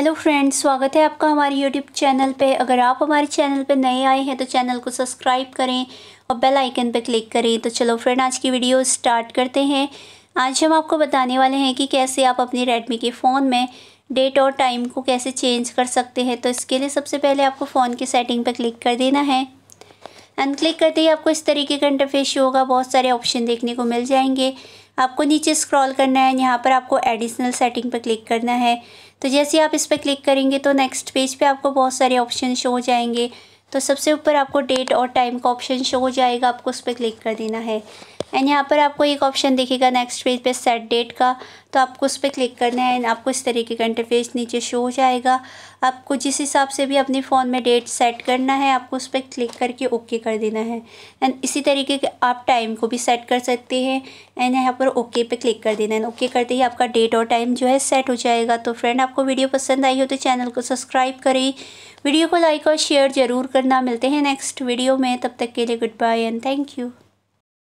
hello friends स्वागत है आपका हमारे यूट्यूब चैनल पे अगर आप हमारे चैनल पे नए आए हैं तो चैनल को सब्सक्राइब करें और बेल आइकन पे क्लिक करें तो चलो फ्रेंड आज की वीडियो स्टार्ट करते हैं आज हम आपको बताने वाले हैं कि कैसे आप अपने रेडमी के फ़ोन में डेट और टाइम को कैसे चेंज कर सकते हैं तो इसके लिए सबसे पहले आपको फ़ोन की सेटिंग पर क्लिक कर देना है एंड क्लिक करते ही आपको इस तरीके का इंटरफेस होगा बहुत सारे ऑप्शन देखने को मिल जाएंगे आपको नीचे स्क्रॉल करना है यहाँ पर आपको एडिशनल सेटिंग पर क्लिक करना है तो जैसे आप इस पर क्लिक करेंगे तो नेक्स्ट पेज पे आपको बहुत सारे ऑप्शन शो हो जाएंगे तो सबसे ऊपर आपको डेट और टाइम का ऑप्शन शो हो जाएगा आपको उस पर क्लिक कर देना है एंड यहाँ पर आपको एक ऑप्शन दिखेगा नेक्स्ट पेज पे सेट डेट का तो आपको उस पर क्लिक करना है एंड आपको इस तरीके का इंटरफेस नीचे शो हो जाएगा आपको जिस हिसाब से भी अपने फ़ोन में डेट सेट करना है आपको उस पर क्लिक करके ओके कर देना है एंड इसी तरीके के आप टाइम को भी सेट कर सकते हैं एंड यहाँ पर ओके पे क्लिक कर देना है ओके करते ही आपका डेट और टाइम जो है सेट हो जाएगा तो फ्रेंड आपको वीडियो पसंद आई हो तो चैनल को सब्सक्राइब करें वीडियो को लाइक और शेयर ज़रूर करना मिलते हैं नेक्स्ट वीडियो में तब तक के लिए goodbye and thank you